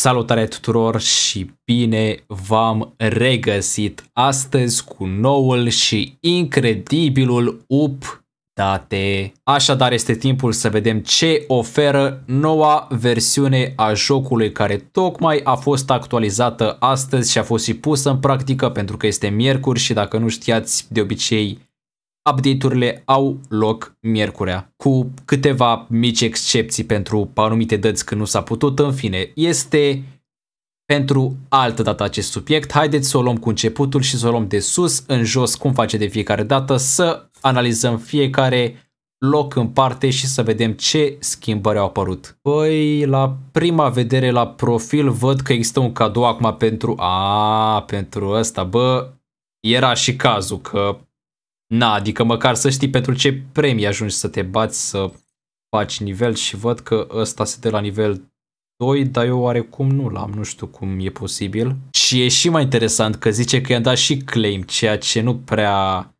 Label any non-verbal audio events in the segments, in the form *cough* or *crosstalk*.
Salutare tuturor și bine v-am regăsit astăzi cu noul și incredibilul UP date. Așadar este timpul să vedem ce oferă noua versiune a jocului care tocmai a fost actualizată astăzi și a fost și pusă în practică pentru că este miercuri și dacă nu știați de obicei update-urile au loc miercurea, cu câteva mici excepții pentru anumite dăți când nu s-a putut, în fine, este pentru altă dată acest subiect. Haideți să o luăm cu începutul și să o luăm de sus în jos, cum face de fiecare dată, să analizăm fiecare loc în parte și să vedem ce schimbări au apărut. Păi, la prima vedere la profil văd că există un cadou acum pentru... A, pentru ăsta, bă, era și cazul că Na, adică măcar să știi pentru ce premii ajungi să te bați să faci nivel și văd că ăsta se dă la nivel 2, dar eu oarecum nu l-am, nu știu cum e posibil. Și e și mai interesant că zice că i-am dat și claim, ceea ce nu prea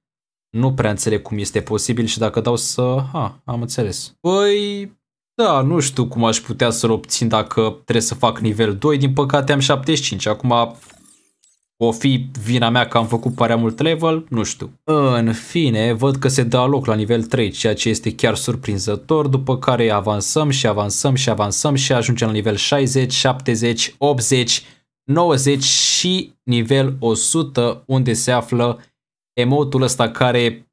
nu prea înțeleg cum este posibil și dacă dau să... Ha, am înțeles. Păi, da, nu știu cum aș putea să-l obțin dacă trebuie să fac nivel 2, din păcate am 75. Acum o fi vina mea că am făcut prea mult level? Nu știu. În fine, văd că se dă loc la nivel 3, ceea ce este chiar surprinzător, după care avansăm și avansăm și avansăm și ajungem la nivel 60, 70, 80, 90 și nivel 100, unde se află emotul ăsta care,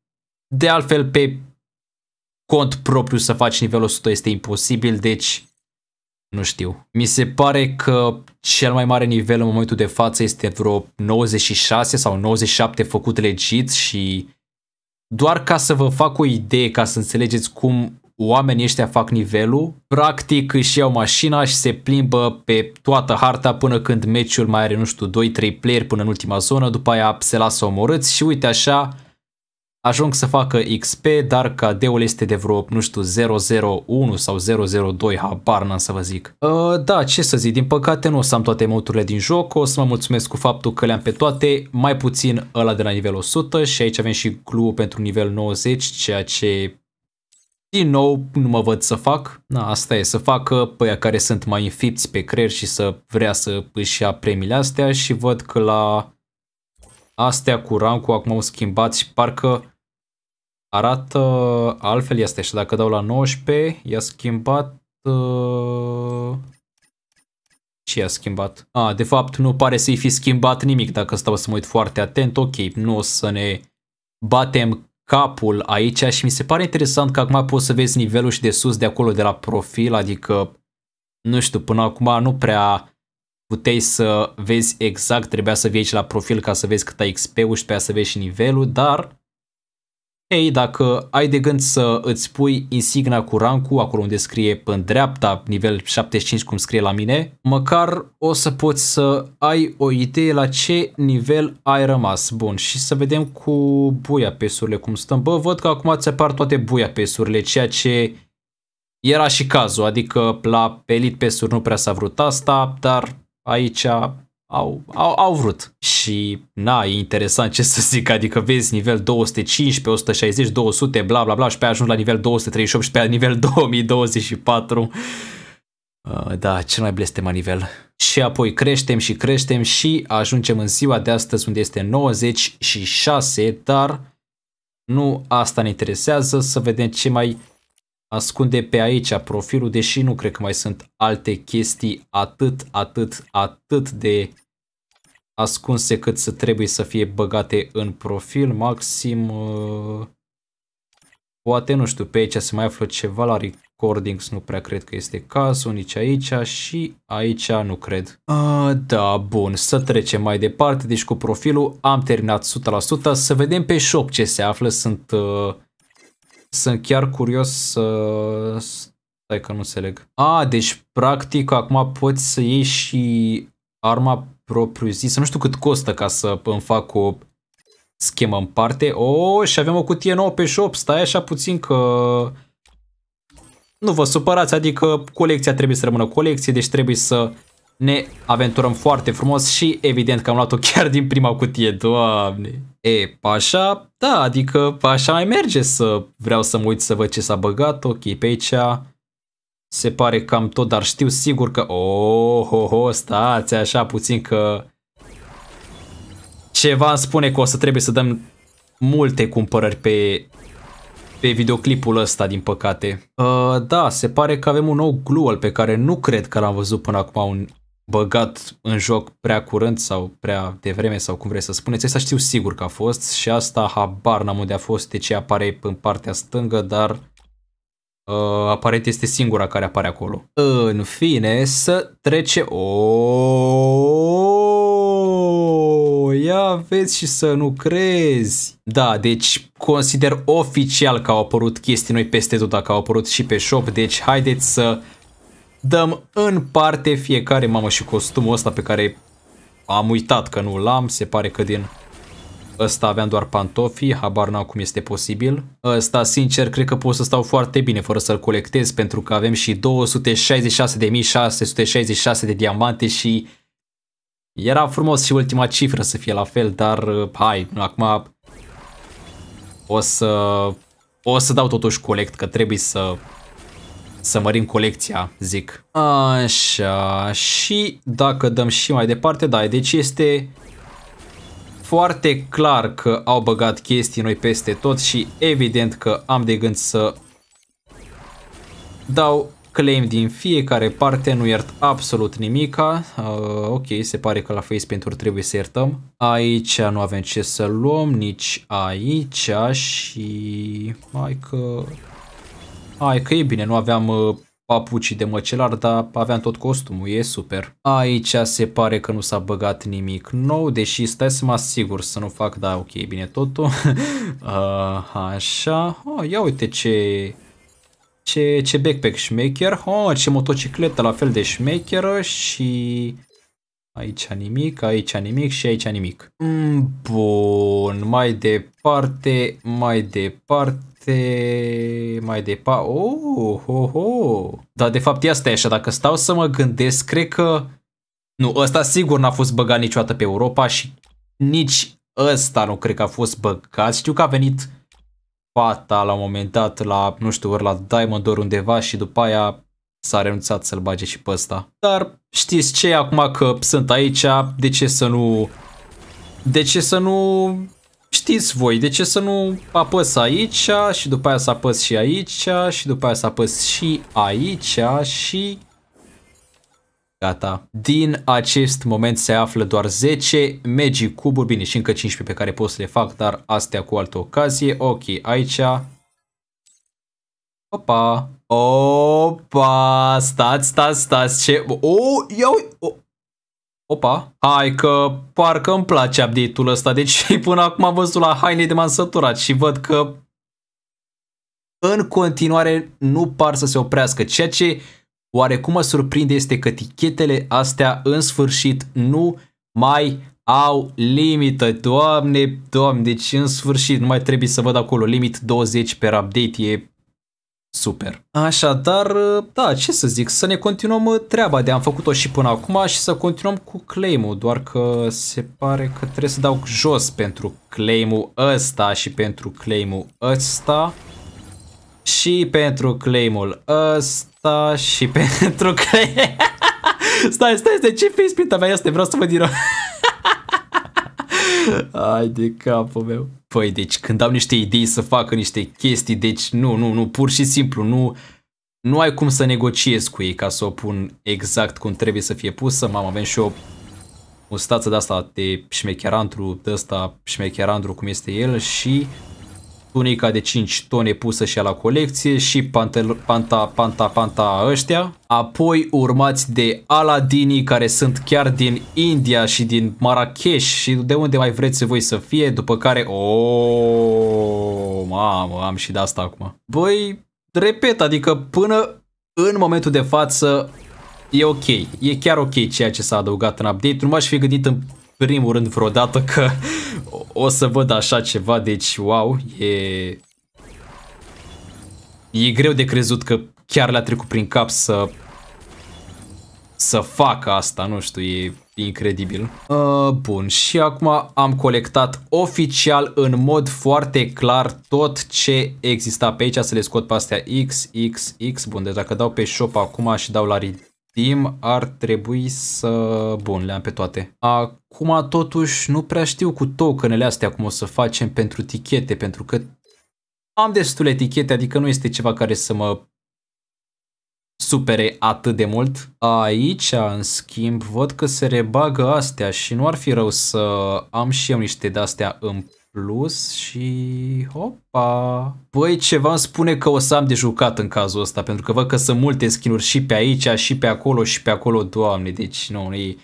de altfel, pe cont propriu să faci nivel 100 este imposibil, deci nu știu. Mi se pare că cel mai mare nivel în momentul de față este vreo 96 sau 97 făcut legit și doar ca să vă fac o idee, ca să înțelegeți cum oamenii ăștia fac nivelul, practic își iau mașina și se plimbă pe toată harta până când meciul mai are, nu știu, 2-3 player până în ultima zonă, după aia se lasă omorâți și uite așa ajung să facă XP, dar KD-ul este de vreo, nu știu, 001 sau 002, habar n-am să vă zic. Uh, da, ce să zic, din păcate nu o să am toate emoturile din joc, o să mă mulțumesc cu faptul că le-am pe toate, mai puțin ăla de la nivel 100 și aici avem și glue pentru nivel 90, ceea ce din nou nu mă văd să fac. Na, asta e, să facă pe care sunt mai infipți pe creier și să vrea să își ia premiile astea și văd că la astea cu rancul acum au schimbat și parcă arată altfel este și dacă dau la 19, i-a schimbat... Uh, ce i-a schimbat? Ah, de fapt nu pare să-i fi schimbat nimic dacă stau să mă uit foarte atent. Ok, nu o să ne batem capul aici și mi se pare interesant că acum poți să vezi nivelul și de sus de acolo de la profil, adică nu știu, până acum nu prea puteai să vezi exact, trebuia să vii aici la profil ca să vezi cât ai XP-ul și pe aia să vezi și nivelul, dar ei, dacă ai de gând să îți pui insigna cu rancul, acolo unde scrie în dreapta, nivel 75 cum scrie la mine, măcar o să poți să ai o idee la ce nivel ai rămas. Bun, și să vedem cu buia pesurile cum stăm. Bă, văd că acum ți apar toate buia pesurile, ceea ce era și cazul, adică la Elite pesuri nu prea s-a vrut asta, dar aici au, au, au vrut. Și na, e interesant ce să zic, adică vezi nivel 215, 160, 200, bla bla bla și pe ajuns la nivel 238 și pe nivel 2024. Uh, da, cel mai blestem nivel. Și apoi creștem și creștem și ajungem în ziua de astăzi unde este 96, dar nu asta ne interesează, să vedem ce mai ascunde pe aici profilul, deși nu cred că mai sunt alte chestii atât, atât, atât de ascunse cât să trebuie să fie băgate în profil, maxim uh, poate, nu știu, pe aici se mai află ceva la recordings, nu prea cred că este cazul, nici aici și aici nu cred. A, ah, da, bun, să trecem mai departe, deci cu profilul am terminat 100%, să vedem pe shop ce se află, sunt, uh, sunt chiar curios să... Stai că nu înțeleg. A, ah, deci practic acum poți să iei și arma propriu zis. Nu știu cât costă ca să îmi fac o schemă în parte. O, oh, și avem o cutie nouă pe shop. Stai așa puțin că... Nu vă supărați, adică colecția trebuie să rămână colecție, deci trebuie să ne aventurăm foarte frumos și evident că am luat-o chiar din prima cutie, doamne. E, așa, da, adică așa mai merge să vreau să mă uit să văd ce s-a băgat, ok, pe aici se pare cam tot, dar știu sigur că... Oh, oh, oh, stați așa puțin că... Ceva îmi spune că o să trebuie să dăm multe cumpărări pe, pe videoclipul ăsta, din păcate. Uh, da, se pare că avem un nou glual pe care nu cred că l-am văzut până acum un băgat în joc prea curând sau prea devreme sau cum vreți să spuneți. Asta știu sigur că a fost și asta habar n-am unde a fost, de ce apare în partea stângă, dar Uh, aparent este singura care apare acolo. În fine, să trece... O, ia vezi și să nu crezi. Da, deci consider oficial că au apărut chestii noi peste tot, că au apărut și pe shop, deci haideți să dăm în parte fiecare mamă și costumul ăsta pe care am uitat că nu l-am, se pare că din Ăsta aveam doar pantofii, habar n-am cum este posibil. Ăsta, sincer, cred că pot să stau foarte bine fără să-l colectez pentru că avem și 266.666 de diamante și era frumos și ultima cifră să fie la fel, dar uh, hai, acum o să, o să dau totuși colect, că trebuie să, să mărim colecția, zic. Așa, și dacă dăm și mai departe, da, deci este foarte clar că au băgat chestii noi peste tot și evident că am de gând să dau claim din fiecare parte, nu iert absolut nimica. Uh, ok, se pare că la face pentru trebuie să iertăm. Aici nu avem ce să luăm, nici aici și... Hai că... Hai că e bine, nu aveam uh, papucii de măcelar, dar aveam tot costumul, e super. Aici se pare că nu s-a băgat nimic nou, deși stai să mă asigur să nu fac, da, ok, bine totul. uh, *laughs* așa, oh, ia uite ce... Ce, ce backpack șmecher, oh, ce motocicletă la fel de șmecheră și... Aici nimic, aici nimic și aici nimic. Mm, bun, mai departe, mai departe este mai departe. Oh, ho, ho. Dar de fapt asta e așa, dacă stau să mă gândesc, cred că... Nu, ăsta sigur n-a fost băgat niciodată pe Europa și nici ăsta nu cred că a fost băgat. Știu că a venit fata la un moment dat la, nu știu, ori la Diamond ori undeva și după aia s-a renunțat să-l bage și pe ăsta. Dar știți ce, acum că sunt aici, de ce să nu... De ce să nu știți voi, de ce să nu apăs aici și după aia să apăs și aici și după aia să apăs și aici și... Gata. Din acest moment se află doar 10 Magic cuburi, bine și încă 15 pe care pot să le fac, dar astea cu altă ocazie. Ok, aici... Opa! Opa! Stați, stați, stați, ce... O, oh, iau... Oh, Opa, hai că parcă îmi place update-ul ăsta, deci *laughs* până acum am văzut la haine de m-am săturat și văd că în continuare nu par să se oprească, ceea ce oarecum mă surprinde este că tichetele astea în sfârșit nu mai au limită, doamne, doamne, deci în sfârșit nu mai trebuie să văd acolo limit 20 per update, e Super. Așadar, da, ce să zic, să ne continuăm treaba de am făcut-o și până acum și să continuăm cu claim-ul, doar că se pare că trebuie să dau jos pentru claim-ul ăsta și pentru claim-ul ăsta și pentru claim-ul ăsta și *laughs* pentru claim... stai, stai, stai, ce face spinta mea este? Vreau să mă din *laughs* Ai de capul meu. Păi, deci când am niște idei să facă niște chestii, deci nu, nu, nu, pur și simplu, nu, nu ai cum să negociezi cu ei ca să o pun exact cum trebuie să fie pusă. Mamă, avem și o mustață de asta de șmecherantru, de ăsta șmecherantru cum este el și tunica de 5 tone pusă și la colecție și pantel, panta, panta, panta ăștia. Apoi urmați de Aladini care sunt chiar din India și din Marrakesh și de unde mai vreți voi să fie, după care... O, oh, mamă, am și de asta acum. Băi, repet, adică până în momentul de față e ok, e chiar ok ceea ce s-a adăugat în update, nu m-aș fi gândit în primul rând vreodată că o să văd așa ceva, deci wow, e... E greu de crezut că chiar le-a trecut prin cap să să facă asta, nu știu, e incredibil. Uh, bun, și acum am colectat oficial în mod foarte clar tot ce exista pe aici, să le scot pe astea X, X, X. Bun, deci dacă dau pe shop acum și dau la Steam ar trebui să... Bun, le-am pe toate. Acum totuși nu prea știu cu tokenele astea cum o să facem pentru tichete, pentru că am destule etichete, adică nu este ceva care să mă supere atât de mult. Aici, în schimb, văd că se rebagă astea și nu ar fi rău să am și eu niște de-astea în Plus și... Opa! Voi ceva îmi spune că o să am de jucat în cazul ăsta, pentru că văd că sunt multe skinuri și pe aici, și pe acolo, și pe acolo, doamne, deci nu, e...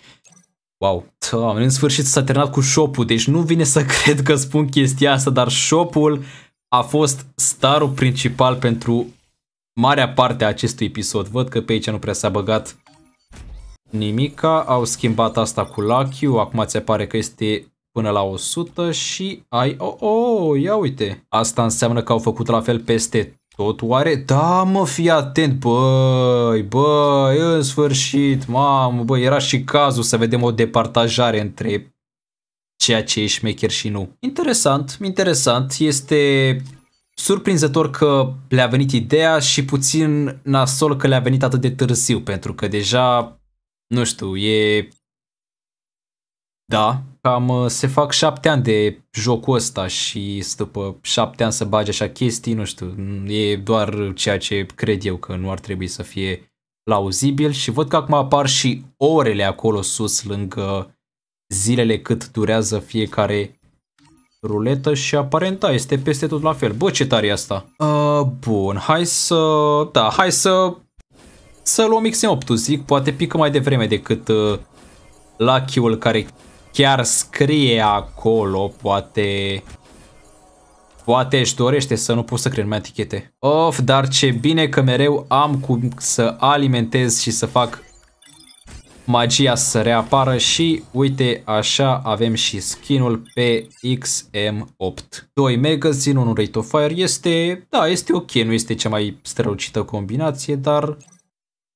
Wow, doamne, în sfârșit s-a terminat cu shop-ul, deci nu vine să *laughs* cred că spun chestia asta, dar shop a fost starul principal pentru marea parte a acestui episod. Văd că pe aici nu prea s-a băgat nimica, au schimbat asta cu Lucky, acum ți apare că este până la 100 și ai... Oh, oh, ia uite! Asta înseamnă că au făcut la fel peste tot oare? Da, mă, fii atent, băi, băi, în sfârșit, mamă, băi, era și cazul să vedem o departajare între ceea ce e șmecher și nu. Interesant, interesant, este surprinzător că le-a venit ideea și puțin nasol că le-a venit atât de târziu, pentru că deja, nu știu, e da, cam uh, se fac șapte ani de jocul ăsta și după șapte ani să bagi așa chestii, nu știu, mm, e doar ceea ce cred eu că nu ar trebui să fie plauzibil și văd că acum apar și orele acolo sus lângă zilele cât durează fiecare ruletă și aparent da, este peste tot la fel. Bă, ce tare e asta! Uh, bun, hai să... da, hai să... să luăm XM8, zic, poate pică mai devreme decât uh, Lucky-ul care chiar scrie acolo, poate... Poate își dorește să nu poți să mai etichete. Of, dar ce bine că mereu am cum să alimentez și să fac magia să reapară și uite așa avem și skinul pe XM8. 2 magazine, 1 rate of fire este, da, este ok, nu este cea mai strălucită combinație, dar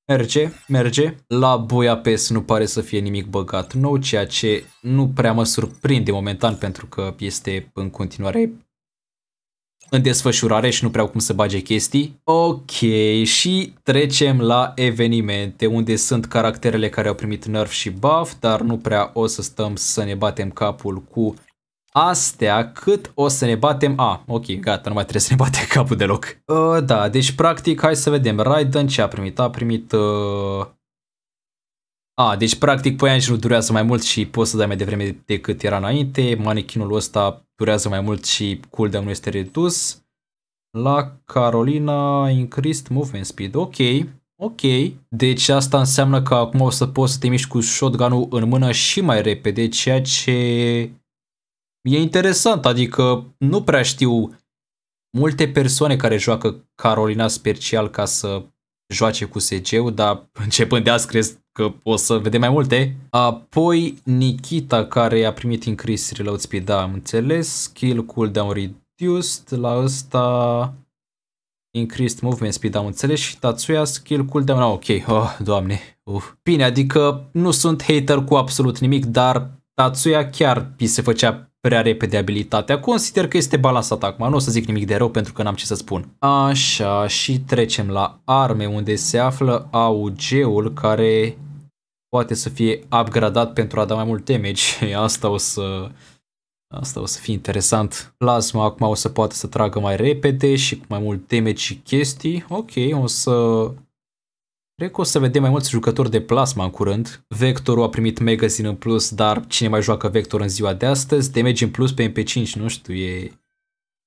Merge, merge. La Boia PES nu pare să fie nimic băgat nou, ceea ce nu prea mă surprinde momentan pentru că este în continuare în desfășurare și nu prea cum să bage chestii. Ok, și trecem la evenimente, unde sunt caracterele care au primit nerf și buff, dar nu prea o să stăm să ne batem capul cu astea cât o să ne batem A. Ok, gata, nu mai trebuie să ne batem capul deloc. Uh, da, deci practic hai să vedem. Raiden ce a primit? A primit... Uh... A, deci practic Poianj nu durează mai mult și poți să dai mai devreme decât era înainte. Manechinul ăsta durează mai mult și cooldown nu este redus. La Carolina increased movement speed. Ok, ok. Deci asta înseamnă că acum o să poți să te miști cu shotgun-ul în mână și mai repede, ceea ce e interesant, adică nu prea știu multe persoane care joacă Carolina special ca să joace cu SG-ul, dar *laughs* începând de azi crezi că o să vedem mai multe. Apoi Nikita care a primit increase reload speed, da, am înțeles, skill cooldown reduced, la ăsta increased movement speed, am înțeles, și Tatsuya skill cooldown, ah, ok, *laughs* oh, doamne, uf. Bine, adică nu sunt hater cu absolut nimic, dar Tatsuya chiar îi se făcea prea repede abilitatea. Consider că este balasat acum, nu o să zic nimic de rău pentru că n-am ce să spun. Așa, și trecem la arme unde se află AUG-ul care poate să fie upgradat pentru a da mai mult damage. *laughs* Asta o să... Asta o să fie interesant. Plasma acum o să poată să tragă mai repede și cu mai mult damage și chestii. Ok, o să Cred că o să vedem mai mulți jucători de plasma în curând. Vectorul a primit magazine în plus, dar cine mai joacă Vector în ziua de astăzi? Damage în plus pe MP5, nu știu, e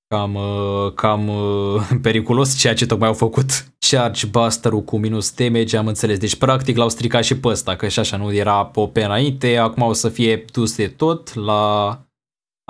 cam, uh, cam uh, *laughs* periculos ceea ce tocmai au făcut. Charge Buster-ul cu minus damage, am înțeles. Deci practic l-au stricat și pe ăsta, că și așa nu era pop înainte. Acum o să fie dus de tot la...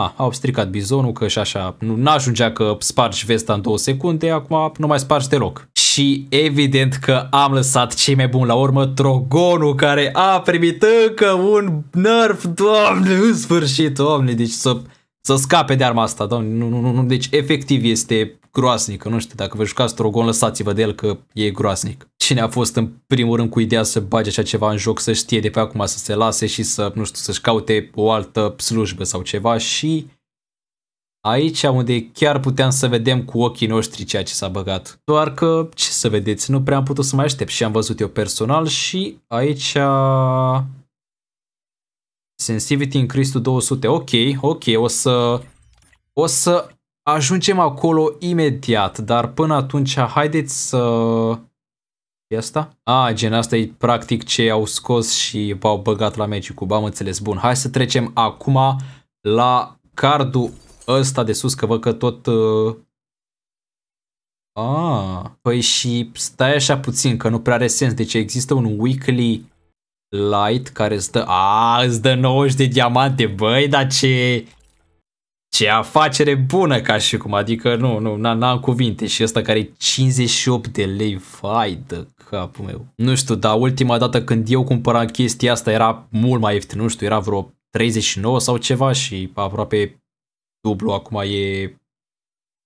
A, au stricat bizonul că și așa nu ajungea că spargi vesta în două secunde, acum nu mai spargi deloc și evident că am lăsat cei mai buni la urmă, Trogonul care a primit încă un nerf, doamne, în sfârșit, doamne, deci să, să scape de arma asta, doamne, nu, nu, nu, deci efectiv este groasnic, nu știu, dacă vă jucați Trogon, lăsați-vă de el că e groasnic. Cine a fost în primul rând cu ideea să bage așa ceva în joc, să știe de pe acum să se lase și să, nu știu, să-și caute o altă slujbă sau ceva și Aici unde chiar puteam să vedem cu ochii noștri ceea ce s-a băgat. Doar că, ce să vedeți, nu prea am putut să mai aștept și am văzut eu personal și aici... sensivity în Cristul 200. Ok, ok, o să... O să ajungem acolo imediat, dar până atunci haideți să... E asta? A, ah, gen, asta e practic ce au scos și v-au băgat la meci cu, am înțeles. Bun, hai să trecem acum la cardul ăsta de sus, că văd că tot... Uh... Ah, păi și stai așa puțin, că nu prea are sens. Deci există un weekly light care îți dă... A, ah, îți dă 90 de diamante, băi, dar ce... Ce afacere bună ca și cum, adică nu, nu, n-am cuvinte și ăsta care e 58 de lei, vai de capul meu. Nu știu, dar ultima dată când eu cumpăram chestia asta era mult mai ieftin, nu știu, era vreo 39 sau ceva și aproape dublu, acum e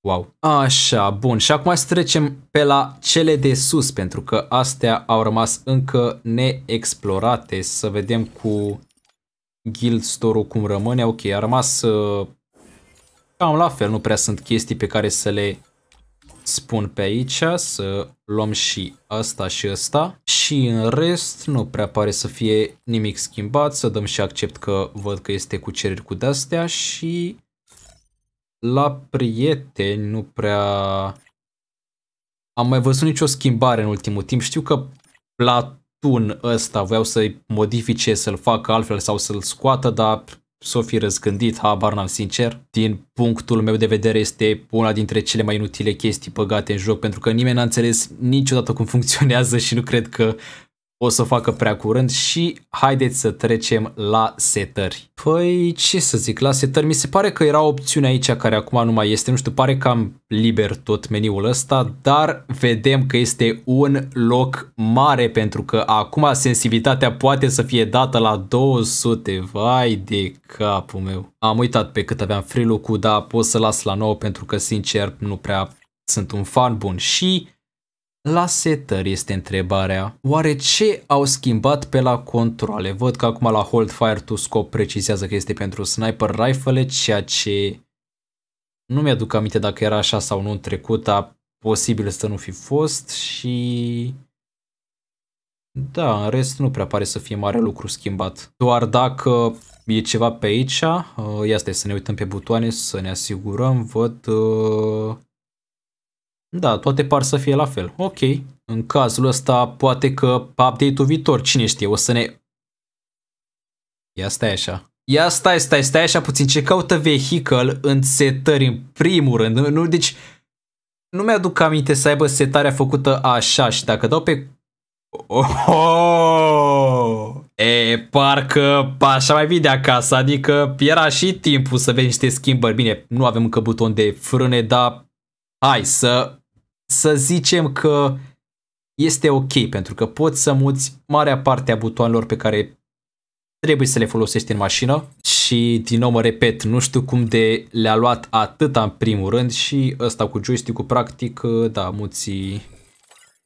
Wow. Așa, bun. Și acum să trecem pe la cele de sus, pentru că astea au rămas încă neexplorate. Să vedem cu Guild Store-ul cum rămâne. Ok, a rămas uh, cam la fel. Nu prea sunt chestii pe care să le spun pe aici. Să luăm și asta și asta. Și în rest nu prea pare să fie nimic schimbat. Să dăm și accept că văd că este cu cereri cu de-astea și la prieteni nu prea am mai văzut nicio schimbare în ultimul timp. Știu că Platun ăsta voiau să-i modifice, să-l facă altfel sau să-l scoată, dar s-o fi răzgândit, habar n-am sincer. Din punctul meu de vedere este una dintre cele mai inutile chestii băgate în joc, pentru că nimeni n-a înțeles niciodată cum *laughs* funcționează și nu cred că o să facă prea curând și haideți să trecem la setări. Păi, ce să zic, la setări mi se pare că era opțiunea aici care acum nu mai este, nu știu, pare cam liber tot meniul ăsta, dar vedem că este un loc mare pentru că acum sensibilitatea poate să fie dată la 200, vai de capul meu. Am uitat pe cât aveam free look-ul, dar pot să las la 9 pentru că sincer nu prea sunt un fan bun și la setări este întrebarea. Oare ce au schimbat pe la controle? Văd că acum la Hold Fire to Scope precizează că este pentru sniper rifle, ceea ce nu mi-aduc aminte dacă era așa sau nu în trecut, dar posibil să nu fi fost și... Da, în rest nu prea pare să fie mare lucru schimbat. Doar dacă e ceva pe aici, ă, ia stai să ne uităm pe butoane, să ne asigurăm, văd... Uh da, toate par să fie la fel. Ok, în cazul ăsta poate că update-ul viitor, cine știe, o să ne... Ia stai așa. Ia stai, stai, stai așa puțin. Ce caută vehicle în setări în primul rând? Nu, deci nu mi-aduc aminte să aibă setarea făcută așa și dacă dau pe... Oh, oh, e, parcă așa mai vine de acasă, adică era și timpul să vezi niște schimbări. Bine, nu avem încă buton de frâne, dar hai să să zicem că este ok pentru că poți să muți marea parte a butoanelor pe care trebuie să le folosești în mașină și din nou mă repet, nu știu cum de le-a luat atât în primul rând și ăsta cu joystick-ul practic, da, muți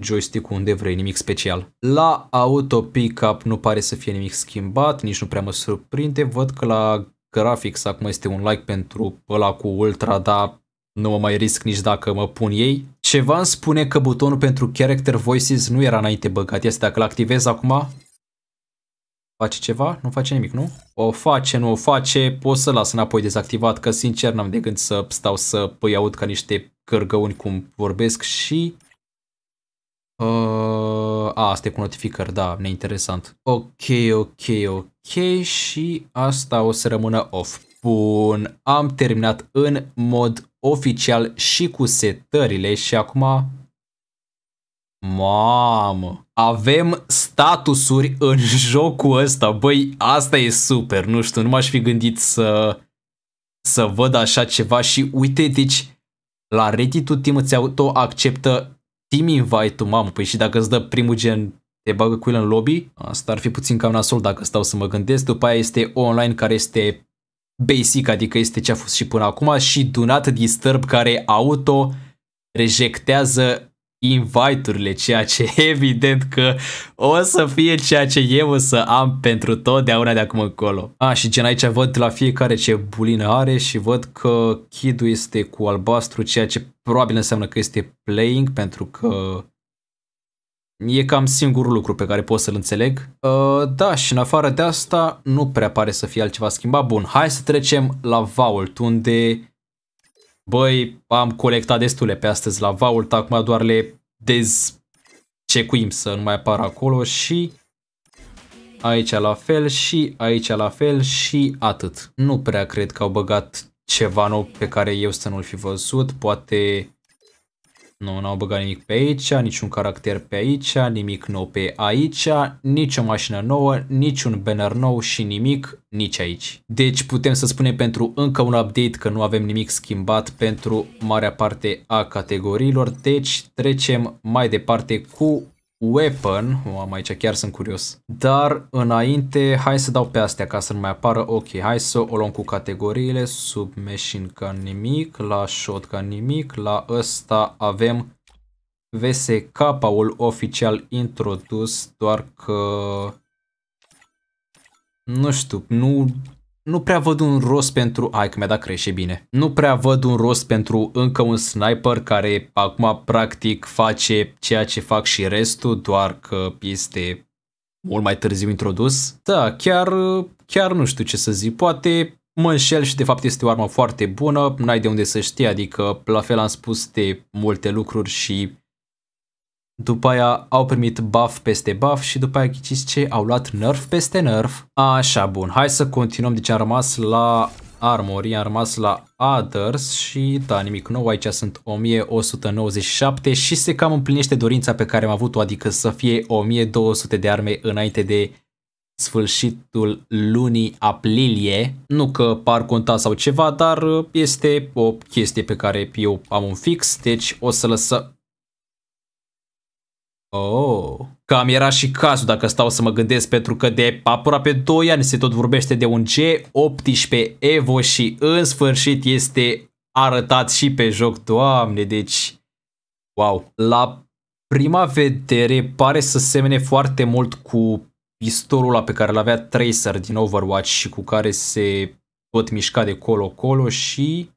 joystick-ul unde vrei, nimic special. La auto pickup nu pare să fie nimic schimbat, nici nu prea mă surprinde, văd că la graphics acum este un like pentru ăla cu ultra, dar nu mă mai risc nici dacă mă pun ei. Ceva îmi spune că butonul pentru Character Voices nu era înainte băgat. Este dacă îl activez acum, face ceva? Nu face nimic, nu? O face, nu o face, pot să las înapoi dezactivat, că sincer n-am de gând să stau să păi aud ca niște cărgăuni cum vorbesc și... Uh, a, asta e cu notificări, da, neinteresant. Ok, ok, ok și asta o să rămână off. Bun, am terminat în mod oficial și cu setările și acum... Mamă, avem statusuri în *laughs* jocul ăsta, băi, asta e super, nu știu, nu m-aș fi gândit să, să văd așa ceva și uite, deci la reddit team îți auto-acceptă team invite-ul, mamă, păi și dacă îți dă primul gen te bagă cu el în lobby, asta ar fi puțin cam nasol dacă stau să mă gândesc, după aia este online care este basic, adică este ce a fost și până acum, și Do Disturb care auto rejectează invite-urile, ceea ce *laughs* evident că o să fie ceea ce eu o să am pentru totdeauna de acum încolo. A, și gen aici văd la fiecare ce bulină are și văd că kid este cu albastru, ceea ce probabil înseamnă că este playing pentru că E cam singurul lucru pe care pot să-l înțeleg. Uh, da, și în afară de asta nu prea pare să fie altceva schimbat. Bun, hai să trecem la Vault, unde... Băi, am colectat destule pe astăzi la Vault, acum doar le dezcecuim să nu mai apară acolo și... Aici la fel și aici la fel și atât. Nu prea cred că au băgat ceva nou pe care eu să nu-l fi văzut, poate nu, n-au băgat nimic pe aici, niciun caracter pe aici, nimic nou pe aici, nicio mașină nouă, niciun banner nou și nimic nici aici. Deci putem să spunem pentru încă un update că nu avem nimic schimbat pentru marea parte a categoriilor, deci trecem mai departe cu Weapon, o am aici, chiar sunt curios. Dar înainte, hai să dau pe astea ca să nu mai apară. Ok, hai să o luăm cu categoriile. Sub machine ca nimic, la shot ca nimic, la ăsta avem VSK-ul oficial introdus, doar că... Nu știu, nu nu prea văd un rost pentru... ai că mi-a dat crește bine. Nu prea văd un rost pentru încă un sniper care acum practic face ceea ce fac și restul, doar că este mult mai târziu introdus. Da, chiar, chiar nu știu ce să zic. Poate mă înșel și de fapt este o armă foarte bună, n-ai de unde să știi, adică la fel am spus de multe lucruri și după aia au primit buff peste buff și după aia ghiciți ce au luat nerf peste nerf. Așa, bun. Hai să continuăm. Deci am rămas la Armory, am rămas la Others și da, nimic nou, aici sunt 1197 și se cam împlinește dorința pe care am avut-o, adică să fie 1200 de arme înainte de sfârșitul lunii aprilie. Nu că par conta sau ceva, dar este o chestie pe care eu am un fix, deci o să lăsăm Oh, cam era și cazul dacă stau să mă gândesc pentru că de aproape 2 ani se tot vorbește de un G18 Evo și în sfârșit este arătat și pe joc, doamne, deci wow. La prima vedere pare să semene foarte mult cu pistolul ăla pe care l-avea Tracer din Overwatch și cu care se tot mișca de colo-colo și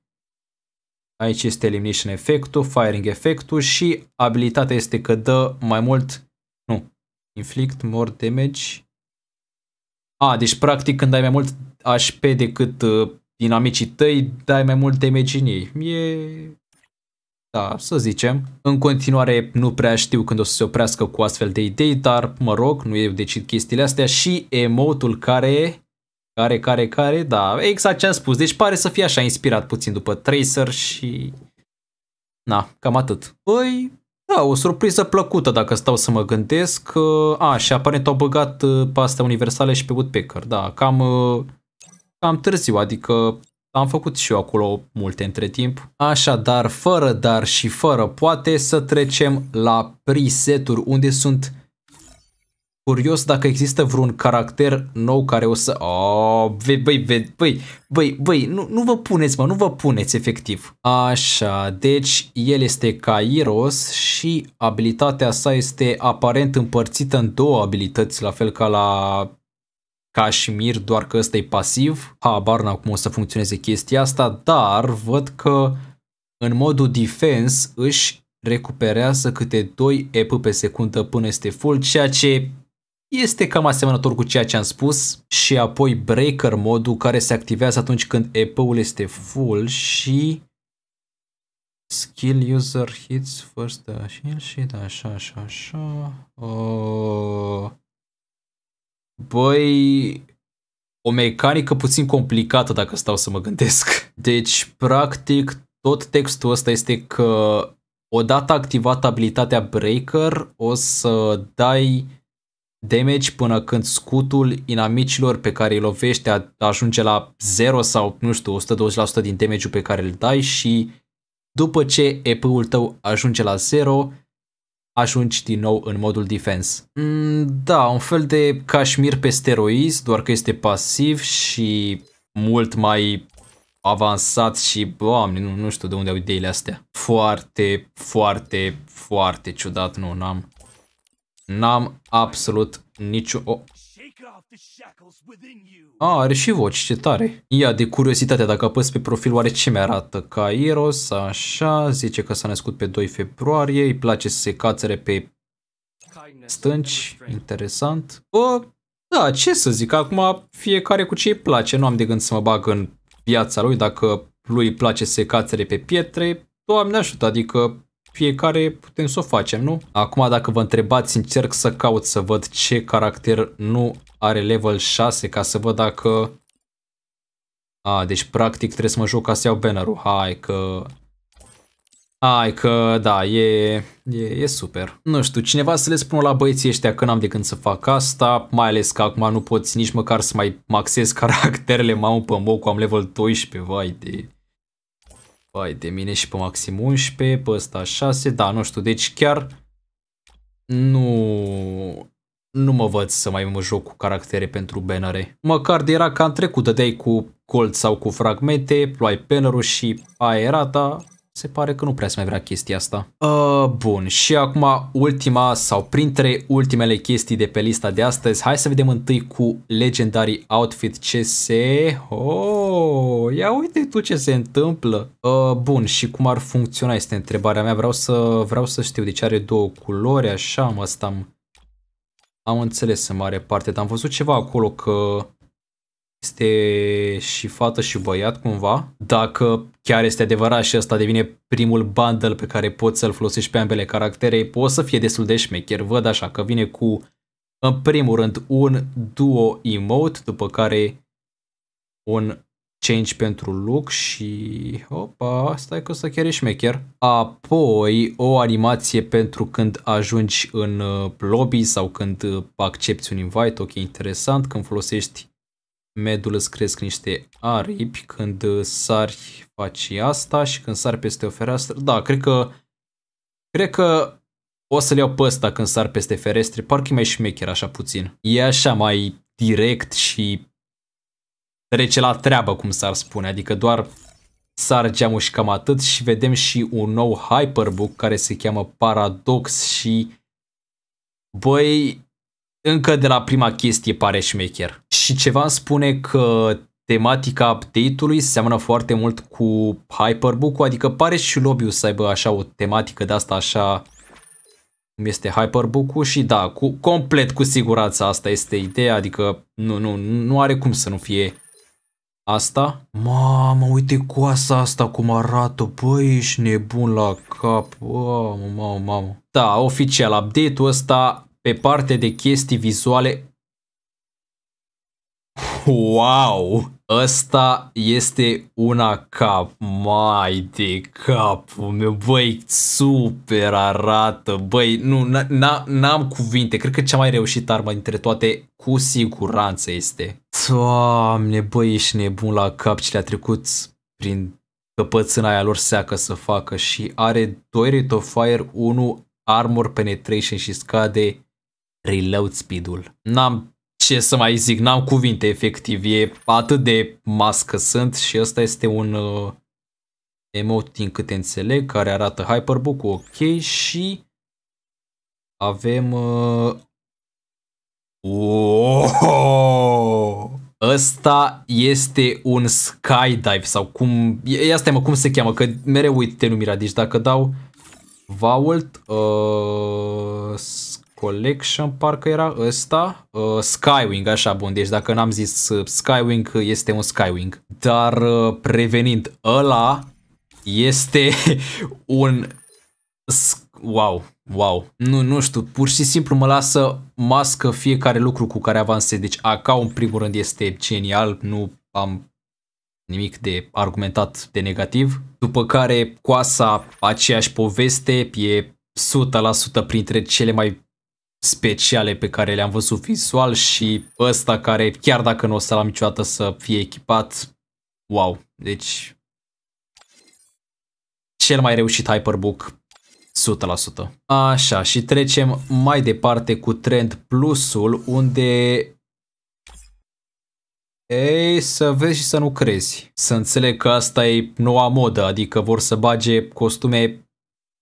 Aici este elimination efectul, firing efectul și abilitatea este că dă mai mult, nu, inflict more damage. A, deci practic când ai mai mult HP decât uh, dinamicii tăi, dai mai mult damage în ei. E... Da, să zicem. În continuare nu prea știu când o să se oprească cu astfel de idei, dar mă rog, nu eu decid chestiile astea și emotul care care, care, care, da, exact ce am spus. Deci pare să fie așa inspirat puțin după Tracer și... Na, cam atât. Păi, da, o surpriză plăcută dacă stau să mă gândesc. A, și aparent au băgat uh, paste universale și pe Woodpecker, da, cam, uh, cam târziu, adică am făcut și eu acolo multe între timp. Așa, dar fără dar și fără poate să trecem la preseturi unde sunt Curios dacă există vreun caracter nou care o să... Oh, băi, băi, băi, băi, băi, nu, nu vă puneți, mă, nu vă puneți efectiv. Așa, deci el este Kairos și abilitatea sa este aparent împărțită în două abilități, la fel ca la Kashmir, doar că ăsta e pasiv. Habar n-am cum o să funcționeze chestia asta, dar văd că în modul defense își recuperează câte 2 EP pe secundă până este full, ceea ce este cam asemănător cu ceea ce am spus și apoi breaker modul care se activează atunci când EP-ul este full și skill user hits first shield da, da, sheet, așa, așa, așa. Uh... Băi, o mecanică puțin complicată dacă stau să mă gândesc. *laughs* Deci, practic, tot textul ăsta este că odată activată abilitatea Breaker, o să dai damage până când scutul inamicilor pe care îi lovește ajunge la 0 sau, nu știu, 120% din damage-ul pe care îl dai și după ce EP-ul tău ajunge la 0, ajungi din nou în modul defense. Mm, da, un fel de cașmir pe steroiz, doar că este pasiv și mult mai avansat și, oameni, nu, nu știu de unde au ideile astea. Foarte, foarte, foarte ciudat, nu, n-am. N-am absolut nicio... Oh. A, are și voci, ce tare. Ia, de curiozitate, dacă apăs pe profil, oare ce mi-arată? Kairos, așa, zice că s-a născut pe 2 februarie, îi place să se cațere pe stânci, interesant. O, da, ce să zic, acum fiecare cu ce îi place, nu am de gând să mă bag în viața lui, dacă lui îi place să se cațere pe pietre, doamne ajută, adică fiecare putem să o facem, nu? Acum dacă vă întrebați, încerc să caut să văd ce caracter nu are level 6 ca să văd dacă... A, deci practic trebuie să mă joc ca să iau bannerul. Hai că... Hai că, da, e, e, e super. Nu știu, cineva să le spună la băieții ăștia că n-am de când să fac asta, mai ales că acum nu poți nici măcar să mai maxez *laughs* caracterele, mamă pe mocu, am level 12, vai de... Vai de mine și pe maxim 11, pe ăsta 6, da, nu știu, deci chiar nu, nu mă văd să mai mă joc cu caractere pentru bannere. Măcar de era ca în trecut, dădeai cu colț sau cu fragmente, luai bannerul și aia era se pare că nu prea se mai vrea chestia asta. Uh, bun, și acum ultima sau printre ultimele chestii de pe lista de astăzi, hai să vedem întâi cu Legendary Outfit ce se... Oh, ia uite tu ce se întâmplă. Uh, bun, și cum ar funcționa este întrebarea mea, vreau să, vreau să știu, deci are două culori, așa, mă, asta am... Am înțeles în mare parte, dar am văzut ceva acolo că este și fată și băiat cumva. Dacă chiar este adevărat și ăsta devine primul bundle pe care poți să-l folosești pe ambele caractere, poți să fie destul de șmecher. Văd așa că vine cu, în primul rând, un duo emote, după care un change pentru look și opa, stai că să chiar e șmecher. Apoi o animație pentru când ajungi în uh, lobby sau când uh, accepti un invite, ok, interesant, când folosești medul îți cresc niște aripi când sari faci asta și când sari peste o fereastră. Da, cred că cred că o să le iau pe ăsta când sar peste ferestre, parcă e mai șmecher așa puțin. E așa mai direct și trece la treabă, cum s-ar spune, adică doar sar geamul și cam atât și vedem și un nou Hyperbook care se cheamă Paradox și băi, încă de la prima chestie pare șmecher. Și ceva spune că tematica update-ului seamănă foarte mult cu Hyperbook-ul, adică pare și lobby să aibă așa o tematică de asta așa cum este Hyperbook-ul și da, cu, complet cu siguranță asta este ideea, adică nu, nu, nu are cum să nu fie asta. Mamă, uite coasa asta cum arată, băi, ești nebun la cap, mamă, mamă. Da, oficial, update-ul ăsta pe parte de chestii vizuale. Wow! Asta este una cap mai de capul meu, băi, super arată, băi, nu, n-am cuvinte, cred că cea mai reușită armă dintre toate, cu siguranță este. Doamne, băi, ești nebun la cap ce le-a trecut prin căpățâna aia lor seacă să facă și are 2 rate of fire, 1 armor penetration și scade reload speed-ul. N-am ce să mai zic, n-am cuvinte efectiv, e atât de mască sunt și ăsta este un uh, emote din câte înțeleg care arată hyperbook ok și avem uh... Asta oh! este un skydive sau cum, e asta mă, cum se cheamă, că mereu uit denumirea, deci dacă dau Vault, uh, Collection parcă era ăsta. Uh, Skywing, așa bun, deci dacă n-am zis uh, Skywing, uh, este un Skywing. Dar uh, prevenind, ăla este *laughs* un... Wow, wow. Nu, nu știu, pur și simplu mă lasă mască fiecare lucru cu care avanse. Deci AK în primul rând este genial, nu am nimic de argumentat de negativ. După care coasa, aceeași poveste, e 100% printre cele mai speciale pe care le-am văzut vizual și ăsta care, chiar dacă nu o să l am niciodată să fie echipat, wow, deci cel mai reușit Hyperbook 100%. Așa, și trecem mai departe cu Trend Plusul, unde... Ei, să vezi și să nu crezi. Să înțeleg că asta e noua modă, adică vor să bage costume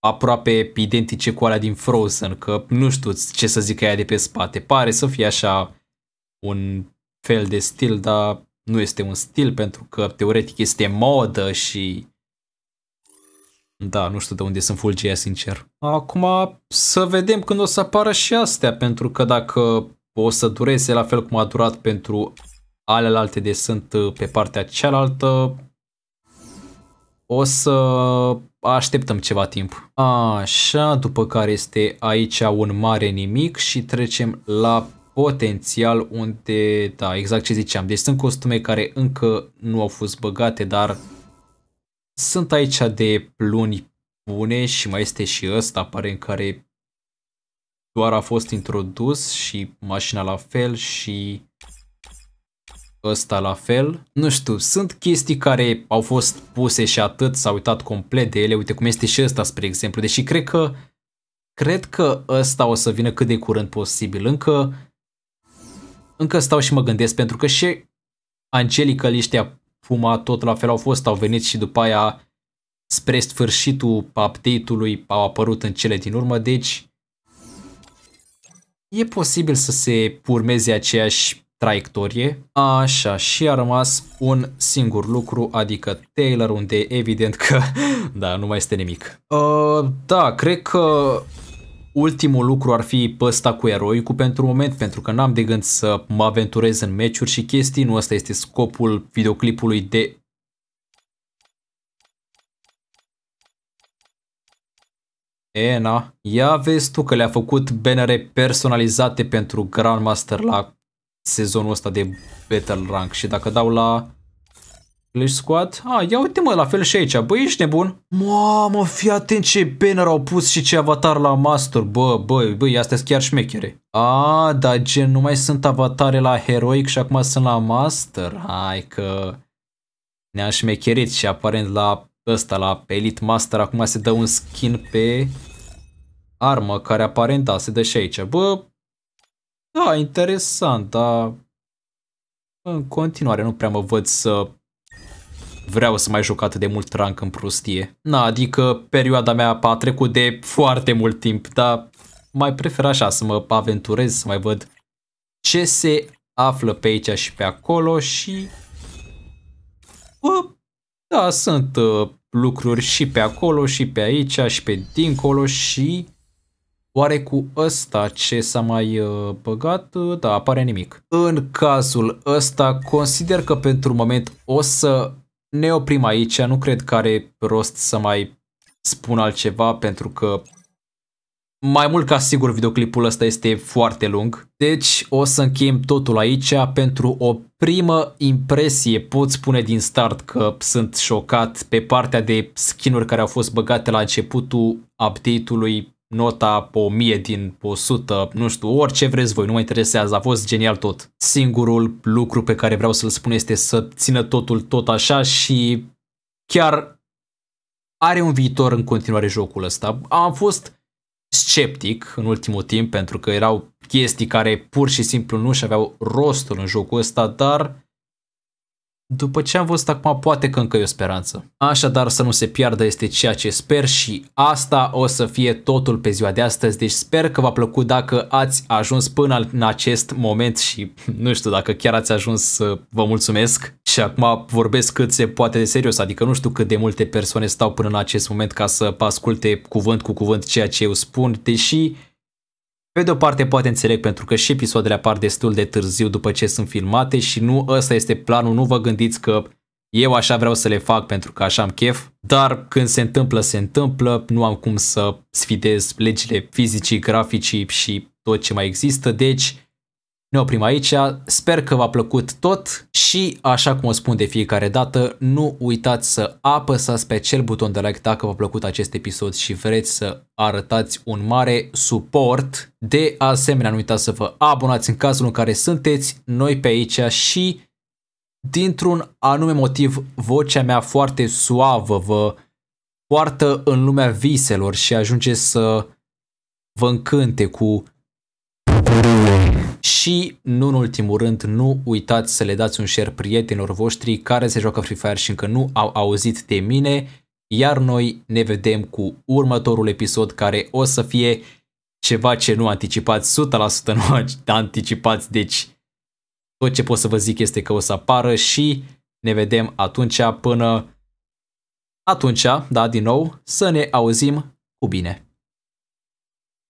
aproape identice cu alea din Frozen, că nu știu ce să zic aia de pe spate. Pare să fie așa un fel de stil, dar nu este un stil pentru că teoretic este modă și da, nu știu de unde sunt fulgia, sincer. Acum să vedem când o să apară și astea, pentru că dacă o să dureze la fel cum a durat pentru alelalte de sunt pe partea cealaltă, o să așteptăm ceva timp. Așa, după care este aici un mare nimic și trecem la potențial unde, da, exact ce ziceam. Deci sunt costume care încă nu au fost băgate, dar sunt aici de luni bune și mai este și ăsta, pare în care doar a fost introdus și mașina la fel și ăsta la fel. Nu știu, sunt chestii care au fost puse și atât, s-au uitat complet de ele, uite cum este și ăsta spre exemplu, deși cred că cred că ăsta o să vină cât de curând posibil, încă încă stau și mă gândesc pentru că și Angelica liștea Puma tot la fel au fost, au venit și după aia spre sfârșitul update-ului au apărut în cele din urmă, deci e posibil să se urmeze aceeași traiectorie. Așa, și a rămas un singur lucru, adică Taylor, unde evident că, *laughs* da, nu mai este nimic. Uh, da, cred că ultimul lucru ar fi păsta cu eroicul pentru moment, pentru că n-am de gând să mă aventurez în meciuri și chestii, nu ăsta este scopul videoclipului de Ena, na, ia vezi tu că le-a făcut bannere personalizate pentru Grandmaster la sezonul ăsta de Battle Rank și dacă dau la Clash Squad, a, ia uite mă, la fel și aici, băi, ești nebun? Mamă, fii atent ce banner au pus și ce avatar la master, bă, bă, bă, astea sunt chiar șmechere. A, dar gen, nu mai sunt avatare la heroic și acum sunt la master, hai că ne-am șmecherit și aparent la ăsta, la Elite Master, acum se dă un skin pe armă care aparent, da, se dă și aici. Bă, da, interesant, dar în continuare nu prea mă văd să vreau să mai joc atât de mult rank în prostie. Na, adică perioada mea a trecut de foarte mult timp, dar mai prefer așa să mă aventurez, să mai văd ce se află pe aici și pe acolo și... Bă, da, sunt uh, lucruri și pe acolo și pe aici și pe dincolo și Oare cu ăsta ce s-a mai uh, băgat? Uh, da, apare nimic. În cazul ăsta, consider că pentru moment o să ne oprim aici. Nu cred că are rost să mai spun altceva pentru că mai mult ca sigur videoclipul ăsta este foarte lung, deci o să încheiem totul aici pentru o primă impresie. Pot spune din start că sunt șocat pe partea de skinuri care au fost băgate la începutul update-ului nota pe 1000 din 100, nu știu, orice vreți voi, nu mă interesează, a fost genial tot. Singurul lucru pe care vreau să-l spun este să țină totul tot așa și chiar are un viitor în continuare jocul ăsta. Am fost sceptic în ultimul timp pentru că erau chestii care pur și simplu nu și aveau rostul în jocul ăsta, dar după ce am văzut acum, poate că încă e o speranță. Așadar, să nu se piardă este ceea ce sper și asta o să fie totul pe ziua de astăzi. Deci sper că v-a plăcut dacă ați ajuns până în acest moment și *laughs* nu știu dacă chiar ați ajuns, să vă mulțumesc. Și acum vorbesc cât se poate de serios, adică nu știu cât de multe persoane stau până în acest moment ca să asculte cuvânt cu cuvânt ceea ce eu spun, deși pe de o parte poate înțeleg pentru că și episoadele apar destul de târziu după ce sunt filmate și nu ăsta este planul, nu vă gândiți că eu așa vreau să le fac pentru că așa am chef, dar când se întâmplă, se întâmplă, nu am cum să sfidez legile fizicii, graficii și tot ce mai există, deci ne oprim aici. Sper că v-a plăcut tot și, așa cum o spun de fiecare dată, nu uitați să apăsați pe acel buton de like dacă v-a plăcut acest episod și vreți să arătați un mare suport. De asemenea, nu uitați să vă abonați în cazul în care sunteți noi pe aici și, dintr-un anume motiv, vocea mea foarte suavă vă poartă în lumea viselor și ajunge să vă încânte cu bucurie. Și, nu în ultimul rând, nu uitați să le dați un share prietenilor voștri care se joacă Free Fire și încă nu au auzit de mine, iar noi ne vedem cu următorul episod care o să fie ceva ce nu anticipați, 100% nu *laughs* anticipați, deci tot ce pot să vă zic este că o să apară și ne vedem atunci până atunci, da, din nou, să ne auzim cu bine.